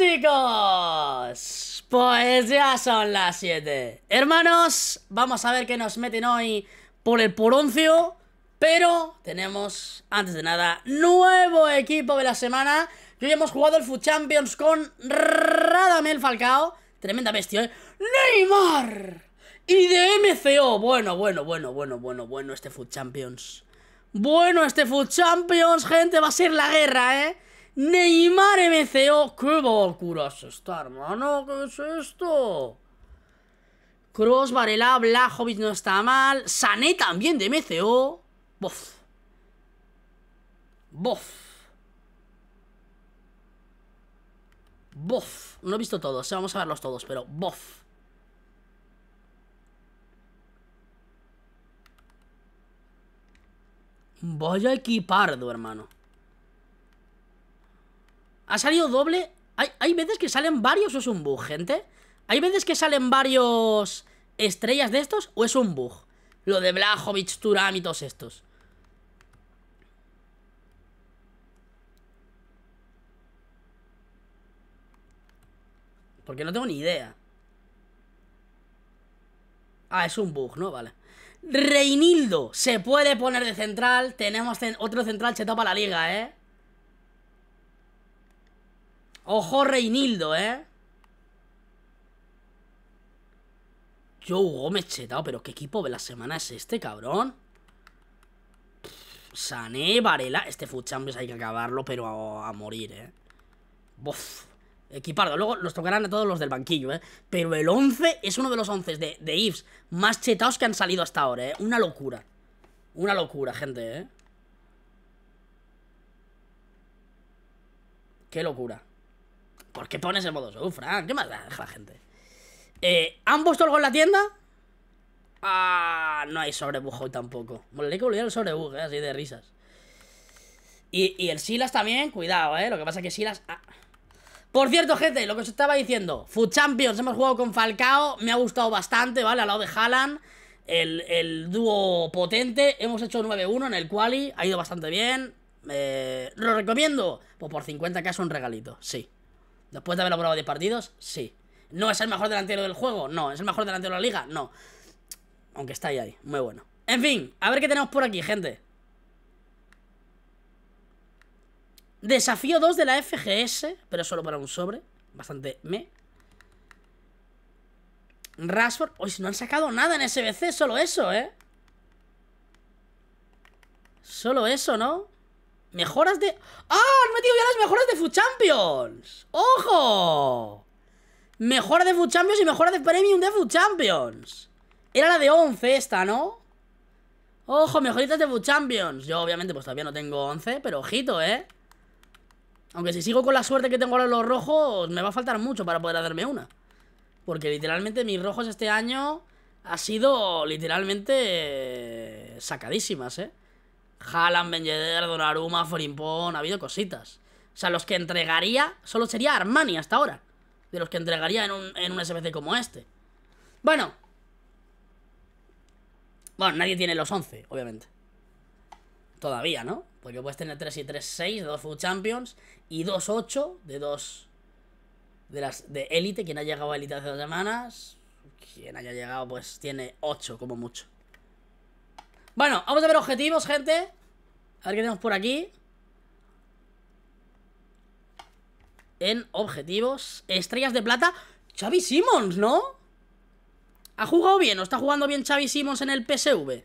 chicos! Pues ya son las 7. Hermanos, vamos a ver qué nos meten hoy por el poroncio, Pero tenemos, antes de nada, nuevo equipo de la semana. Y hoy hemos jugado el Food Champions con Radamel Falcao. Tremenda bestia, ¿eh? ¡Neymar! Y de MCO. Bueno, bueno, bueno, bueno, bueno, bueno, este Food Champions. Bueno, este Food Champions, gente, va a ser la guerra, ¿eh? Neymar MCO, e qué locuras está hermano, ¿qué es esto? Cross, Varela, Blajovic no está mal. Sané también de MCO. Bof. Bof. Bof. No he visto todos, eh, vamos a verlos todos, pero bof. Vaya equipardo, hermano. Ha salido doble. Hay, veces que salen varios o es un bug, gente. Hay veces que salen varios estrellas de estos o es un bug. Lo de Blajovic, Turam y todos estos. Porque no tengo ni idea. Ah, es un bug, ¿no? Vale. Reinildo se puede poner de central. Tenemos otro central, se topa la liga, ¿eh? Ojo Reinildo, ¿eh? Yo Gómez chetado, pero qué equipo de la semana es este, cabrón. Sané, Varela. Este Food hay que acabarlo, pero a, morir, ¿eh? Bof. Equipardo. Luego los tocarán a todos los del banquillo, ¿eh? Pero el 11 es uno de los 11 de, de Ives más chetados que han salido hasta ahora, ¿eh? Una locura. Una locura, gente, ¿eh? Qué locura. ¿Por qué pones el modo sufran? ¿Qué más da la gente? Eh, ¿Han puesto algo en la tienda? Ah, no hay sobrebujo hoy tampoco. lo que el sobrebug, eh, así de risas. Y, el Silas también, cuidado, ¿eh? Lo que pasa es que Silas... Ah. Por cierto, gente, lo que os estaba diciendo. Food Champions, hemos jugado con Falcao, me ha gustado bastante, ¿vale? Al lado de Haaland, el, el dúo potente. Hemos hecho 9-1 en el quali, ha ido bastante bien. Eh, ¿Lo recomiendo? Pues por 50k es un regalito, sí. Después de haber probado de partidos, sí. ¿No es el mejor delantero del juego? No. ¿Es el mejor delantero de la liga? No. Aunque está ahí, ahí. Muy bueno. En fin, a ver qué tenemos por aquí, gente. Desafío 2 de la FGS, pero solo para un sobre. Bastante me. Rashford. Hoy no han sacado nada en SBC, solo eso, ¿eh? Solo eso, ¿no? Mejoras de... ¡Ah! ¡Han metido ya las mejoras de Food Champions! ¡Ojo! Mejora de Food Champions y mejora de Premium de Food Champions. Era la de 11 esta, ¿no? ¡Ojo! Mejoritas de Food Champions. Yo obviamente pues todavía no tengo 11, pero ojito, ¿eh? Aunque si sigo con la suerte que tengo ahora los rojos, me va a faltar mucho para poder hacerme una. Porque literalmente mis rojos este año ha sido literalmente sacadísimas, ¿eh? Jalan, Ben Yedder, Donnarumma, Frimpón, ha habido cositas. O sea, los que entregaría solo sería Armani hasta ahora. De los que entregaría en un, en un SBC como este. Bueno. Bueno, nadie tiene los 11, obviamente. Todavía, ¿no? Porque puedes tener 3 y 3, 6 de 2 Food Champions y 2, 8 de 2 de las de élite. Quien ha llegado a élite hace dos semanas, quien haya llegado, pues tiene 8 como mucho. Bueno, vamos a ver objetivos, gente A ver qué tenemos por aquí En objetivos Estrellas de plata Chavi Simons, ¿no? ¿Ha jugado bien o está jugando bien Chavi Simons en el PSV?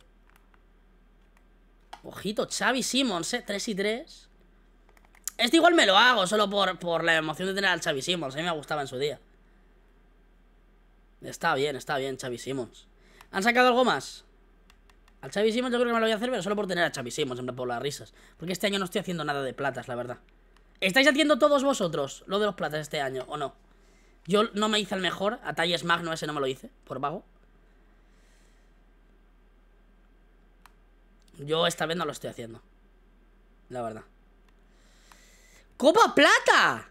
Ojito, Chavi Simons, ¿eh? 3 y 3 Este igual me lo hago Solo por, la emoción de tener al Xavi Simmons A mí me gustaba en su día Está bien, está bien Chavi Simmons ¿Han sacado algo más? Al Xavi yo creo que me lo voy a hacer, pero solo por tener a Xavi siempre por las risas. Porque este año no estoy haciendo nada de platas, la verdad. ¿Estáis haciendo todos vosotros lo de los platas este año, o no? Yo no me hice el mejor, a Talles Magno ese no me lo hice, por vago. Yo esta vez no lo estoy haciendo. La verdad. ¡Copa Plata!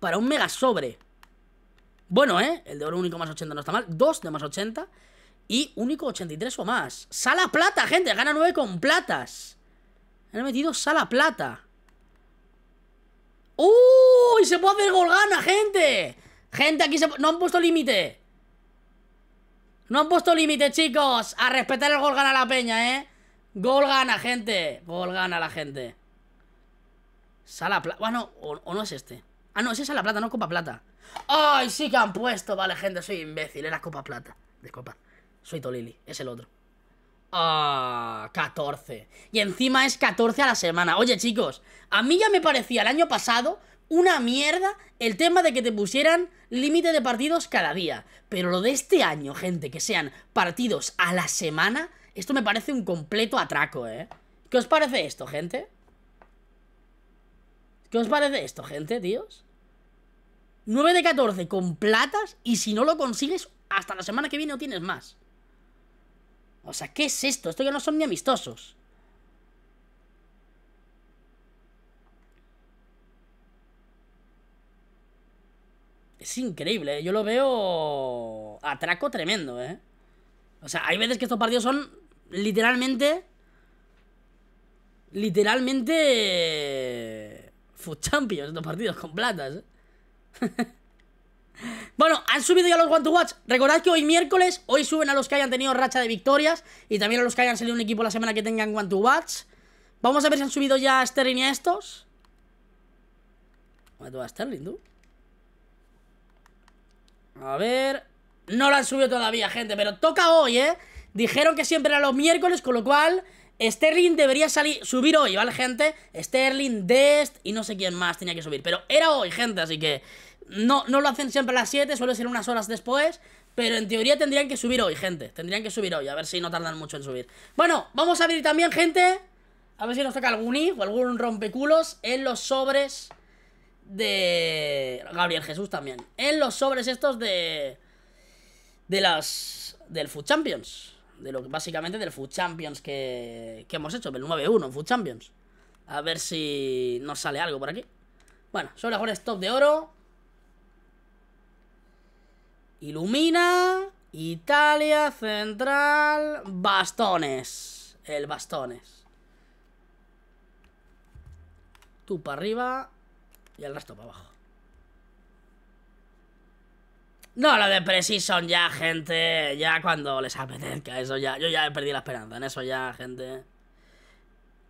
Para un mega sobre. Bueno, ¿eh? El de oro único más 80 no está mal. Dos de más 80. Y único 83 o más. Sala plata, gente. Gana 9 con platas. Han metido sala plata. ¡Uy! Se puede hacer golgana, gente. Gente, aquí se... No han puesto límite. No han puesto límite, chicos. A respetar el gol gana la peña, ¿eh? Gol gana, gente. Gol gana la gente. Sala plata. Bueno, o, no es este. Ah, no, ese es la plata, no Copa plata. ¡Ay, sí que han puesto! Vale, gente, soy imbécil. Era Copa plata. copa soy Tolili, es el otro. Ah, 14. Y encima es 14 a la semana. Oye, chicos, a mí ya me parecía el año pasado una mierda el tema de que te pusieran límite de partidos cada día. Pero lo de este año, gente, que sean partidos a la semana, esto me parece un completo atraco, ¿eh? ¿Qué os parece esto, gente? ¿Qué os parece esto, gente, tíos? 9 de 14 con platas y si no lo consigues, hasta la semana que viene no tienes más. O sea, ¿qué es esto? Esto ya no son ni amistosos. Es increíble, ¿eh? yo lo veo atraco tremendo, ¿eh? O sea, hay veces que estos partidos son literalmente... Literalmente... Eh, food Champions, estos partidos con platas. ¿eh? Bueno, han subido ya los One to Watch. Recordad que hoy miércoles, hoy suben a los que hayan tenido racha de victorias y también a los que hayan salido un equipo la semana que tengan One to Watch. Vamos a ver si han subido ya a Sterling y a estos. ¿Dónde Sterling, A ver... No la han subido todavía, gente, pero toca hoy, ¿eh? Dijeron que siempre era los miércoles, con lo cual... Sterling debería salir, subir hoy, ¿vale, gente? Sterling, Dest y no sé quién más tenía que subir. Pero era hoy, gente, así que... No, no lo hacen siempre a las 7, suele ser unas horas después. Pero en teoría tendrían que subir hoy, gente. Tendrían que subir hoy, a ver si no tardan mucho en subir. Bueno, vamos a abrir también, gente. A ver si nos toca algún if o algún rompeculos en los sobres de... Gabriel Jesús también. En los sobres estos de... De las... Del Food Champions. De lo básicamente del Food Champions que, que hemos hecho, del 9-1 Food Champions. A ver si nos sale algo por aquí. Bueno, son mejores top de oro. Ilumina, Italia Central, bastones. El bastones. Tú para arriba y el resto para abajo. No, lo de Precision ya, gente. Ya cuando les apetezca eso, ya. Yo ya he perdido la esperanza en eso ya, gente.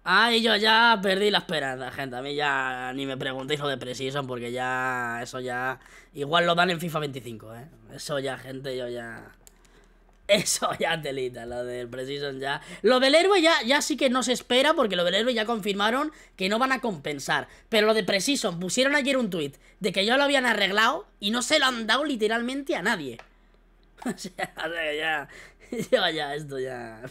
Ay, yo ya perdí la esperanza, gente. A mí ya ni me preguntéis lo de Precision porque ya eso ya... Igual lo dan en FIFA 25, ¿eh? Eso ya, gente, yo ya... Eso ya telita, lo del Precision ya. Lo del héroe ya, ya sí que no se espera, porque lo del héroe ya confirmaron que no van a compensar. Pero lo de Precision, pusieron ayer un tweet de que ya lo habían arreglado y no se lo han dado literalmente a nadie. o sea, ya, yo ya, esto ya...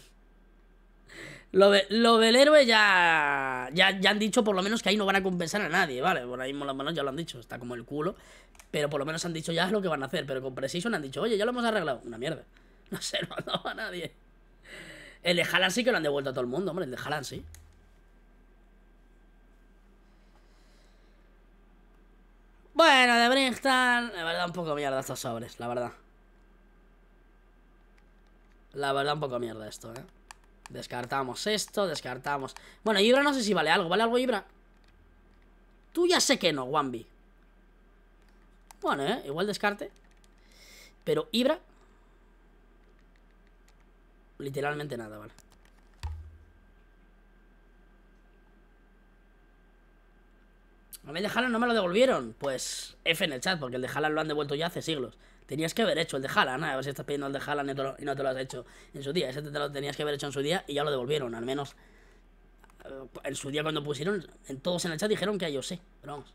Lo, del héroe ya, ya, han dicho por lo menos que ahí no van a compensar a nadie, ¿vale? Por ahí las manos ya lo han dicho, está como el culo. Pero por lo menos han dicho ya es lo que van a hacer. Pero con Precision han dicho, oye, ya lo hemos arreglado. Una mierda. No se lo han dado a nadie. El de Halan sí que lo han devuelto a todo el mundo, hombre. El de Halan sí. Bueno, de Brinkton, la verdad, un poco mierda estos sobres, la verdad. La verdad, un poco mierda esto, ¿eh? Descartamos esto, descartamos... Bueno, Ibra no sé si vale algo, ¿vale algo Ibra? Tú ya sé que no, Wambi. Bueno, ¿eh? Igual descarte. Pero Ibra... Literalmente nada, vale. A mí el de no me lo devolvieron. Pues F en el chat, porque el de Haaland lo han devuelto ya hace siglos. Tenías que haber hecho el de Haaland, ¿eh? a ver si estás pidiendo el de Haaland y, no te lo has hecho en su día. Ese te lo tenías que haber hecho en su día y ya lo devolvieron, al menos eh, en su día cuando pusieron, en todos en el chat dijeron que yo sé, pero vamos.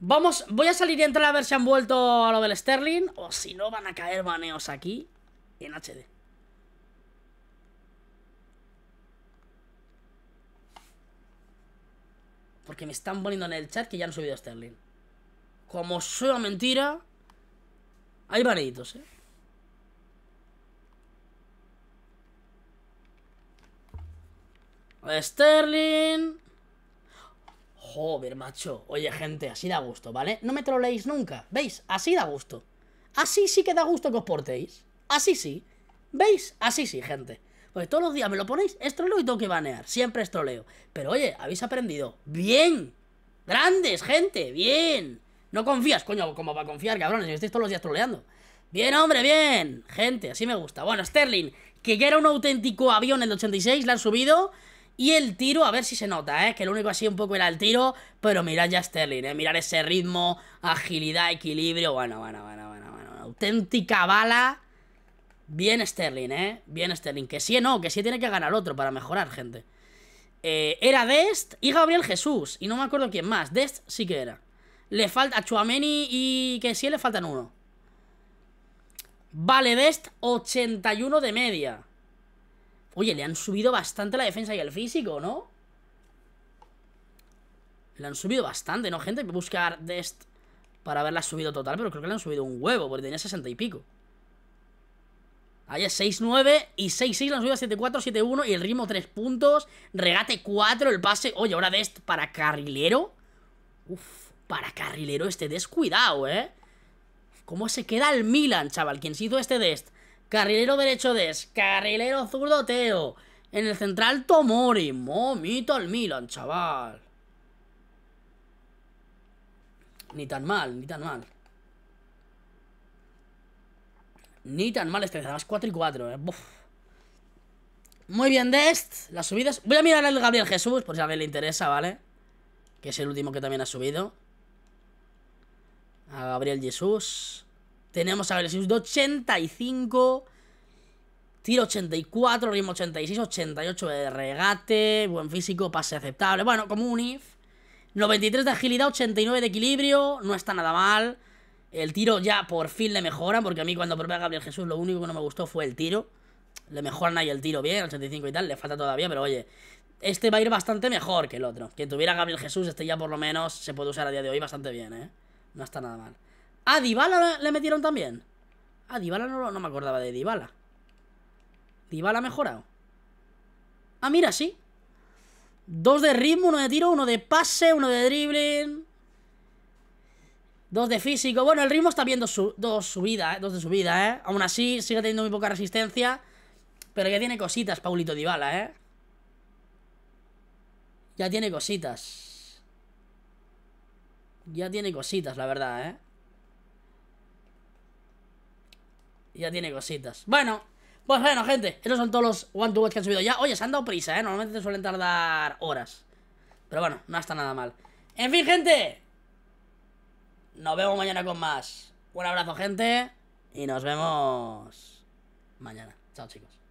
Vamos, voy a salir y entrar a ver si han vuelto a lo del Sterling o si no van a caer baneos aquí en HD. Porque me están poniendo en el chat que ya han subido a Sterling. Como suena mentira, hay baneitos, eh. Sterling. Joder, macho. Oye, gente, así da gusto, ¿vale? No me troleéis nunca. ¿Veis? Así da gusto. Así sí que da gusto que os portéis. Así sí. ¿Veis? Así sí, gente. Pues todos los días me lo ponéis, es troleo y tengo que banear. Siempre estroleo. Pero oye, habéis aprendido. ¡Bien! ¡Grandes, gente! ¡Bien! No confías, coño, como para confiar, cabrones. Me estáis todos los días troleando. Bien, hombre, bien. Gente, así me gusta. Bueno, Sterling, que era un auténtico avión el 86, la han subido. Y el tiro, a ver si se nota, ¿eh? Que lo único así un poco era el tiro, pero mirad ya Sterling, ¿eh? Mirad ese ritmo, agilidad, equilibrio, bueno, bueno, bueno, bueno, bueno. auténtica bala. Bien Sterling, ¿eh? Bien Sterling. Que sí, no, que sí tiene que ganar otro para mejorar, gente. Eh, era Dest y Gabriel Jesús, y no me acuerdo quién más. Dest sí que era. Le falta a Chuameni y que sí le faltan uno. Vale, Dest, 81 de media. Oye, le han subido bastante la defensa y el físico, ¿no? Le han subido bastante, ¿no, gente? Voy a Buscar Dest para haberla subido total, pero creo que le han subido un huevo, porque tenía 60 y pico. Ahí es 6-9 y 6-6, la a 7-4, 7-1 y el ritmo 3 puntos, regate 4, el pase, oye, ahora Dest para carrilero. Uf para carrilero este descuidado, ¿eh? ¿Cómo se queda el Milan, chaval? ¿Quién se hizo este dest? Carrilero derecho Dest carrilero zurdo Teo. En el central Tomori, momito al Milan, chaval. Ni tan mal, ni tan mal. Ni tan mal este, además 4 y 4, eh. Muy bien, Dest. Las subidas. Voy a mirar al Gabriel Jesús, por si a alguien le interesa, ¿vale? Que es el último que también ha subido a Gabriel Jesús. Tenemos a Gabriel Jesús de 85. Tiro 84, ritmo 86, 88 de regate, buen físico, pase aceptable. Bueno, como un IF. 93 de agilidad, 89 de equilibrio, no está nada mal. El tiro ya por fin le mejoran, porque a mí cuando probé a Gabriel Jesús lo único que no me gustó fue el tiro. Le mejoran ahí el tiro bien, 85 y tal, le falta todavía, pero oye, este va a ir bastante mejor que el otro. Quien tuviera Gabriel Jesús, este ya por lo menos se puede usar a día de hoy bastante bien, ¿eh? No está nada mal. ¿A Dybala le metieron también? Ah, Dybala no, me acordaba de Dybala. ¿Dybala ha mejorado? Ah, mira, sí. Dos de ritmo, uno de tiro, uno de pase, uno de dribbling. Dos de físico. Bueno, el ritmo está viendo su, dos subidas, ¿eh? dos de subida, ¿eh? Aún así, sigue teniendo muy poca resistencia. Pero ya tiene cositas, Paulito DiBala ¿eh? Ya tiene cositas. Ya tiene cositas, la verdad, ¿eh? Ya tiene cositas. Bueno, pues bueno, gente. Esos son todos los one to watch que han subido ya. Oye, se han dado prisa, ¿eh? Normalmente suelen tardar horas. Pero bueno, no está nada mal. En fin, gente. Nos vemos mañana con más. Un abrazo, gente. Y nos vemos mañana. Chao, chicos.